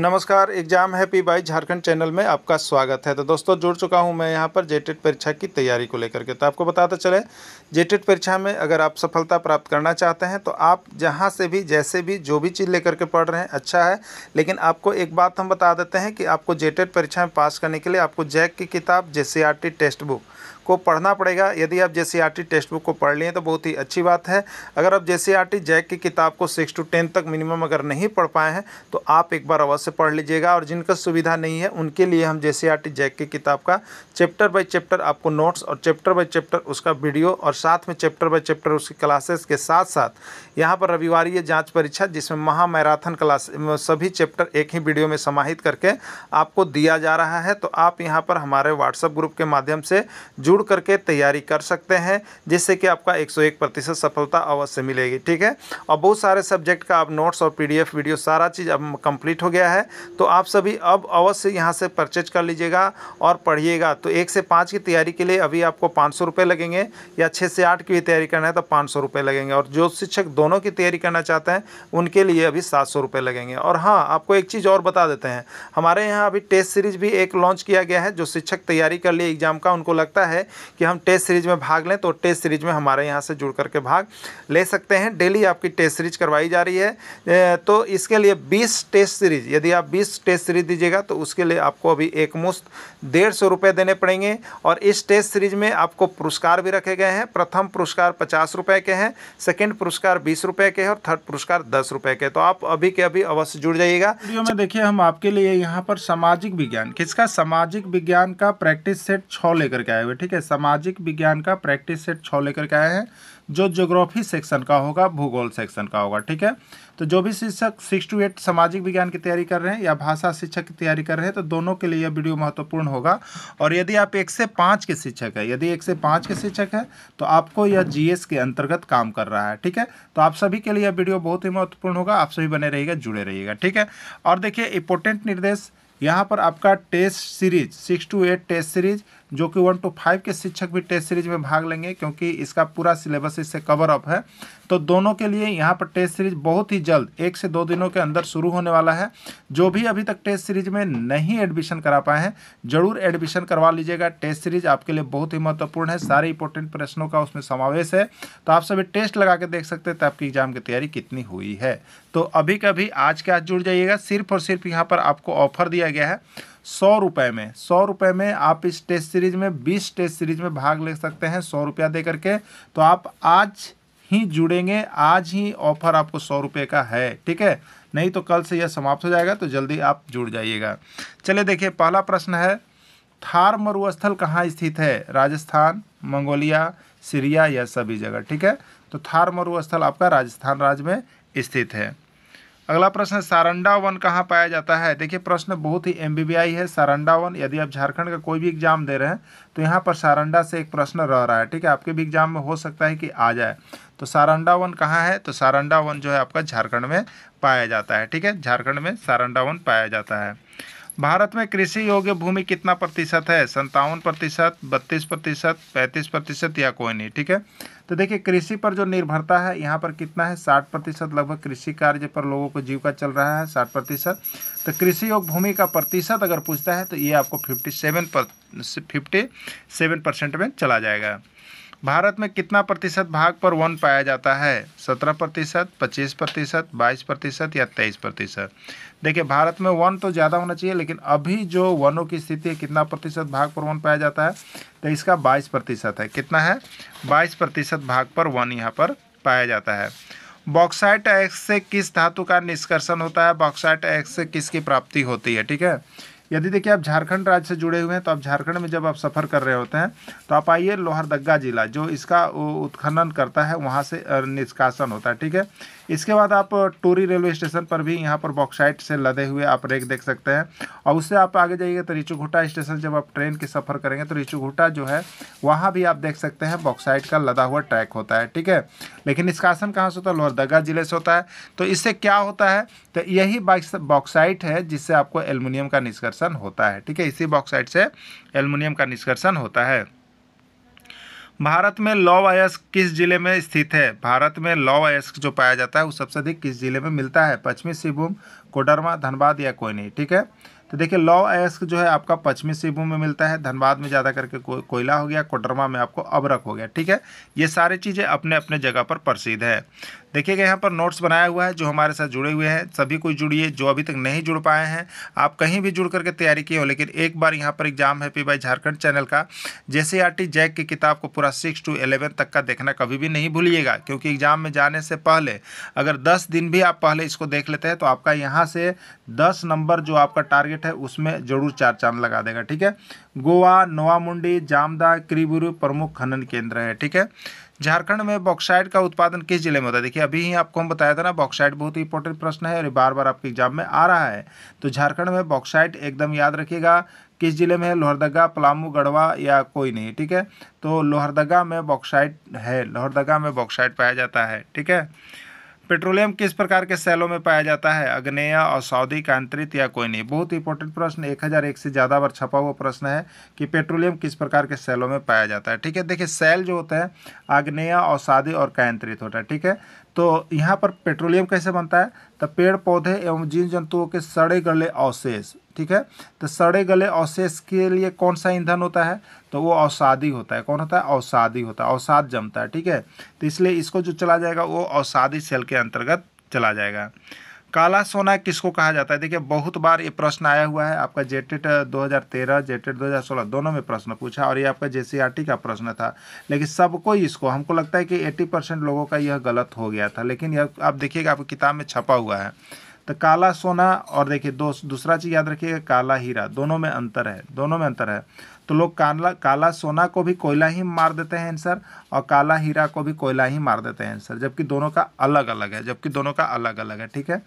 नमस्कार exam happy by Jharkhand channel में आपका स्वागत है तो दोस्तों जुड़ चुका हूं मैं यहां पर जेटेड परीक्षा की तैयारी को लेकर के तो आपको बताते चले जेटेड परीक्षा में अगर आप सफलता प्राप्त करना चाहते हैं तो आप जहां से भी जैसे भी जो भी चीज़ लेकर के पढ़ रहे हैं अच्छा है लेकिन आपको एक बात हम बता देते हैं कि आपको जेटेड परीक्षा में पास करने के लिए आपको जैक की किताब जे टेस्ट बुक को पढ़ना पड़ेगा यदि आप J C e textbook को पढ़ लिए तो बहुत ही अच्छी बात है अगर आप जे सी e जैक की किताब को सिक्स टू टेन तक मिनिमम अगर नहीं पढ़ पाए हैं तो आप एक बार अवश्य पढ़ लीजिएगा और जिनका सुविधा नहीं है उनके लिए हम जे सी e जैक की किताब का चैप्टर बाई चैप्टर आपको नोट्स और चैप्टर बाई चैप्टर उसका वीडियो और साथ में चैप्टर बाई चैप्टर उसकी क्लासेस के साथ साथ यहाँ पर रविवार जाँच परीक्षा जिसमें महामैराथन क्लास सभी चैप्टर एक ही वीडियो में समाहित करके आपको दिया जा रहा है तो आप यहाँ पर हमारे व्हाट्सएप ग्रुप के माध्यम से जुड़ जुड़ करके तैयारी कर सकते हैं जिससे कि आपका 101 प्रतिशत सफलता अवश्य मिलेगी ठीक है और बहुत सारे सब्जेक्ट का आप नोट्स और पीडीएफ वीडियो सारा चीज़ अब कंप्लीट हो गया है तो आप सभी अब अवश्य यहाँ से परचेज कर लीजिएगा और पढ़िएगा तो एक से पाँच की तैयारी के लिए अभी आपको पाँच सौ लगेंगे या छः से आठ की भी तैयारी करना है तो पाँच सौ लगेंगे और जो शिक्षक दोनों की तैयारी करना चाहते हैं उनके लिए अभी सात सौ लगेंगे और हाँ आपको एक चीज़ और बता देते हैं हमारे यहाँ अभी टेस्ट सीरीज भी एक लॉन्च किया गया है जो शिक्षक तैयारी कर लिए एग्ज़ाम का उनको लगता है कि हम टेस्ट सीरीज में भाग लें तो टेस्ट सीरीज में हमारे यहाँ से जुड़ करके भाग ले सकते हैं डेली आपकी टेस्ट सीरीज करवाई जा रही है तो इसके लिए बीस टेस्ट सीरीज यदि आप बीस टेस्ट सीरीज दीजिएगा तो उसके लिए आपको अभी एक मुश्त डेढ़ सौ रुपये देने पड़ेंगे और इस टेस्ट सीरीज में आपको पुरस्कार भी रखे गए हैं प्रथम पुरस्कार पचास रुपये के हैं सेकेंड पुरस्कार बीस रुपये के हैं और थर्ड पुरस्कार दस रुपये के तो आप अभी के अभी अवश्य जुड़ जाइएगा देखिए हम आपके लिए यहाँ पर सामाजिक विज्ञान किसका सामाजिक विज्ञान का प्रैक्टिस सेट छः लेकर के आए हुए ठीक ठीक है सामाजिक विज्ञान का प्रैक्टिस सेट छः लेकर के आए हैं जो ज्योग्राफी सेक्शन का होगा भूगोल सेक्शन का होगा ठीक है तो जो भी शिक्षक सिक्स टू एट सामाजिक विज्ञान की तैयारी कर रहे हैं या भाषा शिक्षक की तैयारी कर रहे हैं तो दोनों के लिए यह वीडियो महत्वपूर्ण होगा और यदि आप एक से पाँच के शिक्षक हैं यदि एक से पाँच के शिक्षक हैं तो आपको यह जी के अंतर्गत काम कर रहा है ठीक है तो आप सभी के लिए यह वीडियो बहुत ही महत्वपूर्ण होगा आप सभी बने रहिएगा जुड़े रहिएगा ठीक है और देखिए इंपोर्टेंट निर्देश यहाँ पर आपका test series six to eight test series जो कि वन टू फाइव के शिक्षक भी टेस्ट सीरीज में भाग लेंगे क्योंकि इसका पूरा सिलेबस इससे कवर अप है तो दोनों के लिए यहाँ पर टेस्ट सीरीज बहुत ही जल्द एक से दो दिनों के अंदर शुरू होने वाला है जो भी अभी तक टेस्ट सीरीज में नहीं एडमिशन करा पाए हैं जरूर एडमिशन करवा लीजिएगा टेस्ट सीरीज आपके लिए बहुत ही महत्वपूर्ण है सारे इंपॉर्टेंट प्रश्नों का उसमें समावेश है तो आप सभी टेस्ट लगा के देख सकते हैं तो आपकी एग्जाम की तैयारी कितनी हुई है तो अभी कभी आज के आज जुड़ जाइएगा सिर्फ और सिर्फ यहाँ पर आपको ऑफर दिया गया है सौ रुपये में सौ रुपये में आप इस टेस्ट सीरीज में बीस टेस्ट सीरीज में भाग ले सकते हैं सौ रुपया दे करके तो आप आज ही जुड़ेंगे आज ही ऑफर आपको सौ रुपये का है ठीक है नहीं तो कल से यह समाप्त हो जाएगा तो जल्दी आप जुड़ जाइएगा चलिए देखिए पहला प्रश्न है थार मरुस्थल कहाँ स्थित है राजस्थान मंगोलिया सीरिया या सभी जगह ठीक है तो थार मरुस्थल आपका राजस्थान राज्य में स्थित है अगला प्रश्न सारंडा वन कहाँ पाया जाता है देखिए प्रश्न बहुत ही एम है सारंडा वन यदि आप झारखंड का कोई भी एग्जाम दे रहे हैं तो यहाँ पर सारंडा से एक प्रश्न रह रहा है ठीक है आपके भी एग्जाम में हो सकता है कि आ जाए तो सारंडा वन कहाँ है तो सारंडा वन जो है आपका झारखंड में पाया जाता है ठीक है झारखंड में सारंडा वन पाया जाता है भारत में कृषि योग्य भूमि कितना प्रतिशत है संतावन प्रतिशत बत्तीस प्रतिशत पैंतीस प्रतिशत या कोई नहीं ठीक है तो देखिए कृषि पर जो निर्भरता है यहाँ पर कितना है साठ प्रतिशत लगभग कृषि कार्य पर लोगों को जीविका चल रहा है साठ प्रतिशत तो कृषि योग भूमि का प्रतिशत अगर पूछता है तो ये आपको फिफ्टी सेवन पर फिफ्टी सेवन परसेंट में चला जाएगा भारत में कितना प्रतिशत भाग पर वन पाया जाता है सत्रह प्रतिशत पच्चीस प्रतिशत बाईस प्रतिशत या तेईस प्रतिशत देखिए भारत में वन तो ज़्यादा होना चाहिए लेकिन अभी जो वनों की स्थिति है कितना प्रतिशत भाग पर वन पाया जाता है तो इसका बाईस प्रतिशत है कितना है बाईस प्रतिशत भाग पर वन यहाँ पर पाया जाता है बॉक्साइट एक्स से किस धातु का निष्कर्षण होता है बॉक्साइट एक्स से किसकी प्राप्ति होती है ठीक है यदि देखिए आप झारखंड राज्य से जुड़े हुए हैं तो आप झारखंड में जब आप सफ़र कर रहे होते हैं तो आप आइए लोहरदग्गा ज़िला जो इसका उत्खनन करता है वहाँ से निष्कासन होता है ठीक है इसके बाद आप टोरी रेलवे स्टेशन पर भी यहाँ पर बॉक्साइट से लदे हुए आप रेक देख सकते हैं और उससे आप आगे जाइएगा तो रिचुघुटा स्टेशन जब आप ट्रेन की सफ़र करेंगे तो रिचुघुटा जो है वहाँ भी आप देख सकते हैं बॉक्साइट का लदा हुआ ट्रैक होता है ठीक है लेकिन निष्कासन कहाँ से होता है लोहरदगा ज़िले से होता है तो इससे क्या होता है तो यही बॉक्साइट है जिससे आपको एलमिनियम का निष्कर्षण होता है ठीक है इसी बॉक्साइट से एलमिनियम का निष्कर्षण होता है भारत में लौ वयस्क किस जिले में स्थित है भारत में लौ वयस्क जो पाया जाता है वो सबसे अधिक किस जिले में मिलता है पश्चिमी सिंहभूम कोडरमा धनबाद या कोयनी ठीक है तो देखिए लौ अयस्क जो है आपका पश्चिमी सिंहभूम में मिलता है धनबाद में ज़्यादा करके को, कोयला हो गया कोडरमा में आपको अबरक हो गया ठीक है ये सारी चीज़ें अपने अपने जगह पर प्रसिद्ध है देखिएगा यहाँ पर नोट्स बनाया हुआ है जो हमारे साथ जुड़े हुए हैं सभी कोई जुड़िए जो अभी तक नहीं जुड़ पाए हैं आप कहीं भी जुड़ करके तैयारी किए हो लेकिन एक बार यहाँ पर एग्जाम है पी बाई झारखंड चैनल का जैसे आर जैक की किताब को पूरा सिक्स टू एलेवन तक का देखना कभी भी नहीं भूलिएगा क्योंकि एग्जाम में जाने से पहले अगर दस दिन भी आप पहले इसको देख लेते हैं तो आपका यहाँ से दस नंबर जो आपका टारगेट है उसमें जरूर चार चांद लगा देगा ठीक है गोवा नोआमुंडी जामदा क्रिबुरु प्रमुख खनन केंद्र है ठीक है झारखंड में बॉक्साइड का उत्पादन किस जिले में होता है देखिए देखिए अभी ही आपको हम बताया था ना बॉक्साइट बहुत ही इंपॉर्टेंट प्रश्न है और बार बार आपके एग्जाम में आ रहा है तो झारखंड में बॉक्साइट एकदम याद रखिएगा किस जिले में है लोहरदगा पलामू गढ़वा या कोई नहीं ठीक है तो लोहरदगा में बॉक्साइट है लोहरदगा में बॉक्साइट पाया जाता है ठीक है पेट्रोलियम किस प्रकार के सेलों में पाया जाता है अग्नेय और सऊदी का अंतरित या कोई नहीं बहुत इंपॉर्टेंट प्रश्न एक हज़ार एक से ज़्यादा बार छपा हुआ प्रश्न है कि पेट्रोलियम किस प्रकार के सेलों में पाया जाता है ठीक है देखिए सेल जो होता है अग्नेय और सादी और कायंत्रित होता है ठीक है तो यहाँ पर पेट्रोलियम कैसे बनता है तो पेड़ पौधे एवं जीव जंतुओं के सड़े गले अवशेष ठीक है तो सड़े गले अवशेष के लिए कौन सा ईंधन होता है तो वो अवसादी होता है कौन होता है अवसादी होता है अवसाद जमता है ठीक है तो इसलिए इसको जो चला जाएगा वो अवसादी सेल के अंतर्गत चला जाएगा काला सोना किसको कहा जाता है देखिए बहुत बार ये प्रश्न आया हुआ है आपका जेटेट 2013 जेटेट 2016 दोनों में प्रश्न पूछा और ये आपका जे का प्रश्न था लेकिन सबको इसको हमको लगता है कि 80 परसेंट लोगों का यह गलत हो गया था लेकिन यह आप देखिएगा आपकी किताब में छपा हुआ है तो काला सोना और देखिए दो दूसरा चीज़ याद रखिएगा काला हीरा दोनों में अंतर है दोनों में अंतर है तो लोग काला काला सोना को भी कोयला ही मार देते हैं आंसर और काला हीरा को भी कोयला ही मार देते हैं आंसर जबकि दोनों का अलग अलग है जबकि दोनों का अलग अलग है ठीक है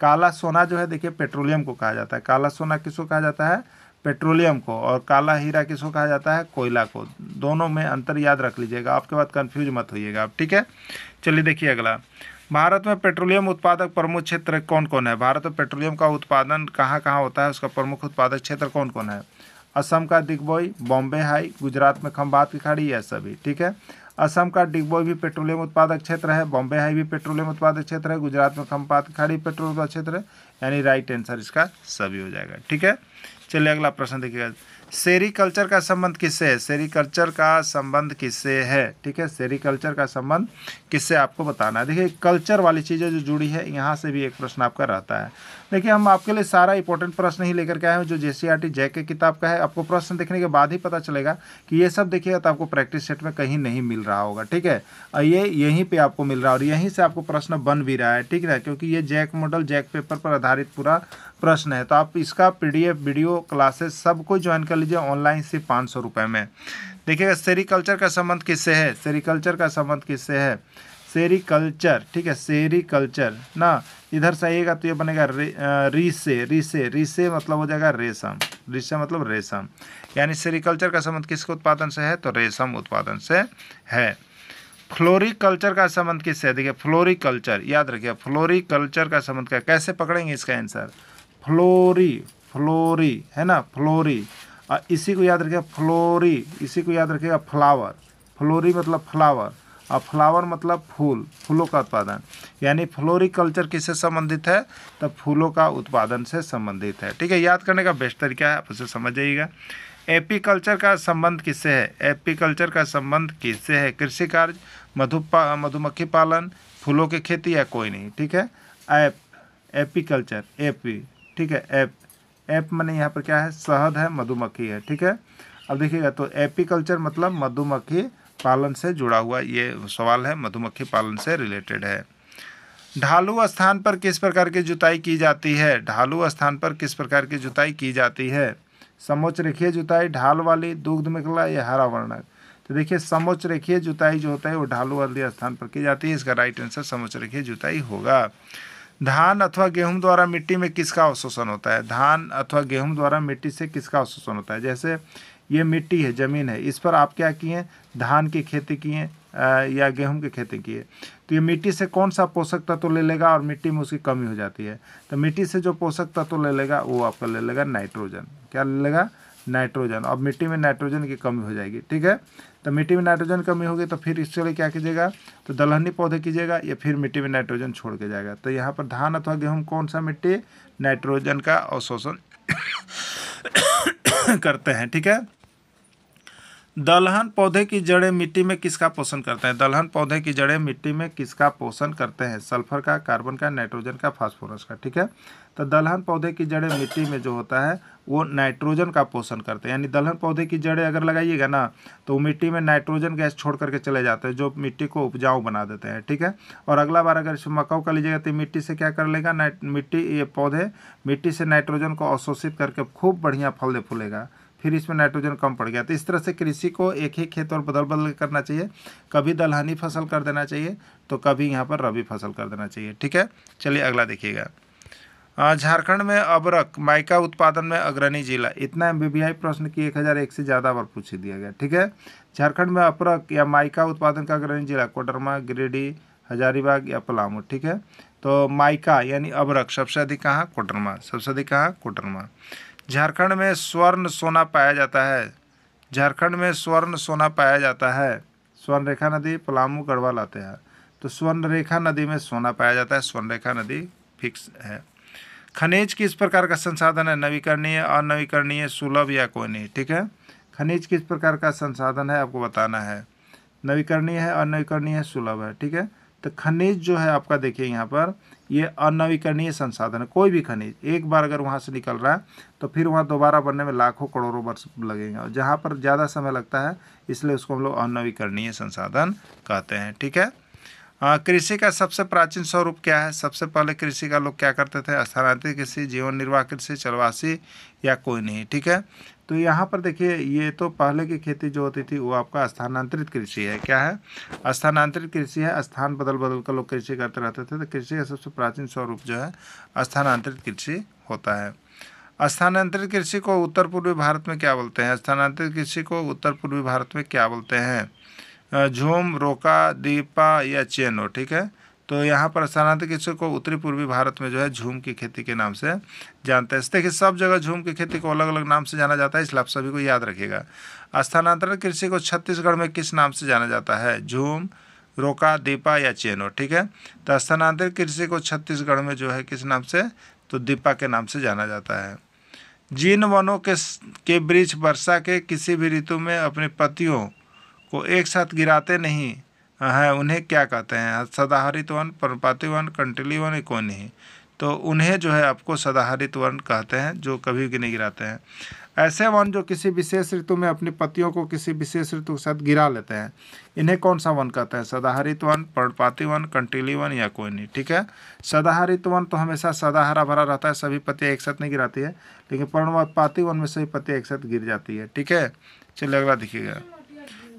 काला सोना जो है देखिए पेट्रोलियम को कहा जाता है काला सोना किसको कहा जाता है पेट्रोलियम को और काला हीरा किसको कहा जाता है कोयला को दोनों में अंतर याद रख लीजिएगा आपके बाद कन्फ्यूज मत होइएगा आप ठीक है चलिए देखिए अगला भारत में पेट्रोलियम उत्पादक प्रमुख क्षेत्र कौन कौन है भारत में पेट्रोलियम का उत्पादन कहाँ कहाँ होता है उसका प्रमुख उत्पादक क्षेत्र कौन कौन है असम का डिगबोई बॉम्बे हाई गुजरात में खम्बात की खाड़ी यह सभी ठीक है असम का डिगबोई भी पेट्रोलियम उत्पादक क्षेत्र है बॉम्बे हाई भी पेट्रोलियम उत्पादक क्षेत्र है गुजरात में खम्बात की खाड़ी पेट्रोल उत्पादक क्षेत्र है यानी राइट आंसर इसका सभी हो जाएगा ठीक है चलिए अगला प्रश्न देखिएगा कल्चर का संबंध किससे है सेरीकल्चर का संबंध किससे है ठीक है सेरीकल्चर का संबंध किससे आपको बताना है देखिए कल्चर वाली चीज़ें जो जुड़ी है यहाँ से भी एक प्रश्न आपका रहता है देखिए हम आपके लिए सारा इंपॉर्टेंट प्रश्न ही लेकर के आए हैं जो J C R T JAC किताब का है आपको प्रश्न देखने के बाद ही पता चलेगा कि ये सब देखिएगा तो आपको प्रैक्टिस सेट में कहीं नहीं मिल रहा होगा ठीक है ये यहीं पर आपको मिल रहा है और यहीं से आपको प्रश्न बन भी रहा है ठीक है क्योंकि ये जैक मॉडल जैक पेपर पर आधारित पूरा प्रश्न है तो आप इसका पी वीडियो क्लासेस सब कुछ ज्वाइन कर लीजिए ऑनलाइन सिर्फ पाँच सौ रुपये में देखिएगा सेरिकल्चर का संबंध किससे है सेरिकल्चर का संबंध किससे है सेरिकल्चर ठीक है सेरिकल्चर ना इधर सहीगा तो ये बनेगा रे, रीसे रीसे रीसे मतलब हो जाएगा रेशम रीसे मतलब रेशम यानी सेरिकल्चर का संबंध किसके उत्पादन से है तो रेशम उत्पादन से है फ्लोरिकल्चर का संबंध किससे है देखिए फ्लोरिकल्चर याद रखिए फ्लोरिकल्चर का संबंध क्या कैसे पकड़ेंगे इसका आंसर फ्लोरी फ्लोरी है ना फ्लोरी इसी को याद रखिएगा फ्लोरी इसी को याद रखिएगा फ्लावर फ्लोरी मतलब फ्लावर और फ्लावर मतलब फूल फूलों का उत्पादन यानी फ्लोरिकल्चर किससे संबंधित है तो फूलों का उत्पादन से संबंधित है ठीक है याद करने का बेस्ट तरीका है आप उसे समझ जाइएगा एपीकल्चर का संबंध किससे है एपीकल्चर का संबंध किससे है कृषि कार्य मधु मधुमक्खी पालन फूलों की खेती या कोई नहीं ठीक है ऐप एपीकल्चर एपी ठीक है ऐप ऐप मैंने यहाँ पर क्या है शहद है मधुमक्खी है ठीक है अब देखिएगा तो एपीकल्चर मतलब मधुमक्खी पालन से जुड़ा हुआ ये सवाल है मधुमक्खी पालन से रिलेटेड है ढालू स्थान पर किस प्रकार की जुताई की जाती है ढालू स्थान पर किस प्रकार की जुताई की जाती है समोच रेखीय जुताई ढाल वाली दुग्ध मिकला या हरा वर्णक तो देखिए समोच रेखीय जुताई जो होता है वो ढालू वाली स्थान पर की जाती है इसका राइट आंसर समोच रेखीय जुताई होगा धान अथवा गेहूं द्वारा मिट्टी में किसका अवशोषण होता है धान अथवा गेहूं द्वारा मिट्टी से किसका अवशोषण होता है जैसे ये मिट्टी है ज़मीन है इस पर आप क्या किए धान की खेती किए या गेहूं की खेती किए तो ये मिट्टी से कौन सा पोषक तत्व तो ले लेगा और मिट्टी में उसकी कमी हो जाती है तो मिट्टी से जो पोषक तत्व तो ले लेगा वो आपका ले लेगा नाइट्रोजन क्या ले लेगा नाइट्रोजन अब मिट्टी में नाइट्रोजन की कमी हो जाएगी ठीक है तो मिट्टी में नाइट्रोजन कमी होगी तो फिर इसके लिए क्या कीजिएगा तो दलहनी पौधे कीजिएगा या फिर मिट्टी में नाइट्रोजन छोड़ के जाएगा तो यहाँ पर धान अथवा गेहूँ कौन सा मिट्टी नाइट्रोजन का अवशोषण करते हैं ठीक है दलहन पौधे की जड़ें मिट्टी में किसका पोषण करते हैं दलहन पौधे की जड़ें मिट्टी में किसका पोषण करते हैं सल्फर का कार्बन का नाइट्रोजन का फास्फोरस का ठीक है तो दलहन पौधे की जड़ें मिट्टी में जो होता है वो नाइट्रोजन का पोषण करते हैं यानी दलहन पौधे की जड़ें अगर लगाइएगा ना तो मिट्टी में नाइट्रोजन गैस छोड़ करके चले जाते हैं जो मिट्टी को उपजाऊ बना देते हैं ठीक है और अगला बार अगर इसमें मकाऊ का लीजिएगा तो मिट्टी से क्या कर लेगा मिट्टी ये पौधे मिट्टी से नाइट्रोजन को अवशोषित करके खूब बढ़िया फल फूलेगा फिर इसमें नाइट्रोजन कम पड़ गया तो इस तरह से कृषि को एक ही खेत और बदल बदल करना चाहिए कभी दलहनी फसल कर देना चाहिए तो कभी यहाँ पर रबी फसल कर देना चाहिए ठीक है चलिए अगला देखिएगा झारखंड में अबरक माइका उत्पादन में अग्रणी जिला इतना एम प्रश्न की एक हज़ार एक से ज़्यादा बार पूछ दिया गया ठीक है झारखंड में अबरक या माइका उत्पादन का अग्रणी जिला कोडरमा गिरिडीह हजारीबाग या पलामू ठीक है तो माइका यानी अबरक सबसे अधिक कहाँ कोटरमा सबसे अधिक कहाँ कोटरमा झारखंड में स्वर्ण सोना पाया जाता है झारखंड में स्वर्ण सोना पाया जाता है स्वर्ण रेखा नदी पलामू गढ़वा लाते हैं तो स्वर्ण रेखा नदी में सोना पाया जाता है स्वर्ण रेखा नदी फिक्स है खनिज किस प्रकार का संसाधन है नवीकरणीय अनवीकरणीय सुलभ या कोई नहीं ठीक है खनिज किस प्रकार का संसाधन है आपको बताना है नवीकरणीय है अनवीकरणीय सुलभ है ठीक है तो खनिज जो है आपका देखिए यहाँ पर ये अनवीकरणीय संसाधन है कोई भी खनिज एक बार अगर वहाँ से निकल रहा है तो फिर वहाँ दोबारा बनने में लाखों करोड़ों वर्ष लगेंगे और जहाँ पर ज़्यादा समय लगता है इसलिए उसको हम लोग अनवीकरणीय संसाधन कहते हैं ठीक है हाँ, कृषि का सबसे प्राचीन स्वरूप क्या है सबसे पहले कृषि का लोग क्या करते थे स्थानांतरित कृषि जीवन निर्वाह कृषि चलवासी या कोई नहीं ठीक है तो यहाँ पर देखिए ये तो पहले की खेती जो होती थी वो आपका स्थानांतरित कृषि है क्या है स्थानांतरित कृषि है स्थान बदल बदल कर लोग कृषि करते रहते थे तो कृषि का सबसे प्राचीन स्वरूप जो है स्थानांतरित कृषि होता है स्थानांतरित कृषि को उत्तर पूर्वी भारत में क्या बोलते हैं स्थानांतरित कृषि को उत्तर पूर्वी भारत में क्या बोलते हैं झूम रोका दीपा या चेनो ठीक है तो यहाँ पर स्थानांतरित कृषि को उत्तरी पूर्वी भारत में जो है झूम की खेती के नाम से जानते हैं देखिए सब जगह झूम की खेती को अलग अलग नाम से जाना जाता है इसलिए आप सभी को याद रखिएगा स्थानांतरण कृषि को छत्तीसगढ़ में किस नाम से जाना जाता है झूम रोका दीपा या चेनो ठीक है तो स्थानांतरित कृषि को छत्तीसगढ़ में जो है किस नाम से तो दीपा के नाम से जाना जाता है जिन वनों के के वृक्ष वर्षा के किसी भी ऋतु में अपने पतियों को एक साथ गिराते नहीं हैं उन्हें क्या कहते हैं सदाहरित वन पर्णपाती वन कंटली वन नहीं तो उन्हें जो है आपको सदाहरित वन कहते हैं जो कभी भी नहीं गिराते हैं ऐसे वन जो किसी विशेष ऋतु में अपनी पतियों को किसी विशेष ऋतु के साथ गिरा लेते हैं इन्हें कौन सा वन कहते हैं सदाहरित वन पर्णपाती वन कंटीली वन या कोई नहीं ठीक है सदाहरित वन तो हमेशा सदा हरा भरा रहता है सभी पतियाँ एक साथ नहीं गिराती है लेकिन पर्णपाती वन में सभी पतियाँ एक साथ गिर जाती है ठीक है चलिए अगला दिखिएगा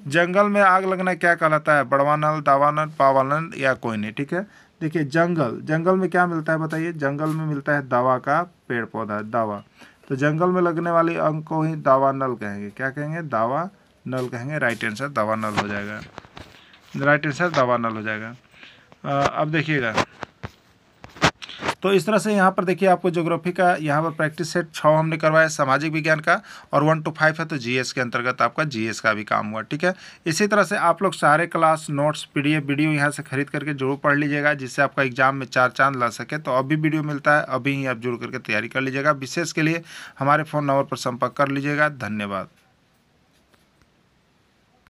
जंगल में आग लगना क्या कहलाता है बड़वानल दावानल पावानंद या कोई नहीं ठीक है देखिए जंगल जंगल में क्या मिलता है बताइए जंगल में मिलता है दवा का पेड़ पौधा दवा तो जंगल में लगने वाले अंग को ही दावा नल कहेंगे क्या कहेंगे दावा नल कहेंगे राइट आंसर दावा नल हो जाएगा राइट आंसर दावा नल हो जाएगा अब देखिएगा तो इस तरह से यहाँ पर देखिए आपको ज्योग्राफी का यहाँ पर प्रैक्टिस सेट छः हमने करवाया सामाजिक विज्ञान का और वन टू फाइव है तो जीएस के अंतर्गत आपका जीएस का भी काम हुआ ठीक है इसी तरह से आप लोग सारे क्लास नोट्स पीडीएफ वीडियो यहाँ से खरीद करके जरूर पढ़ लीजिएगा जिससे आपका एग्जाम में चार चांद ला सके तो अभी वीडियो मिलता है अभी ही आप जुड़ करके तैयारी कर लीजिएगा विशेष के लिए हमारे फ़ोन नंबर पर संपर्क कर लीजिएगा धन्यवाद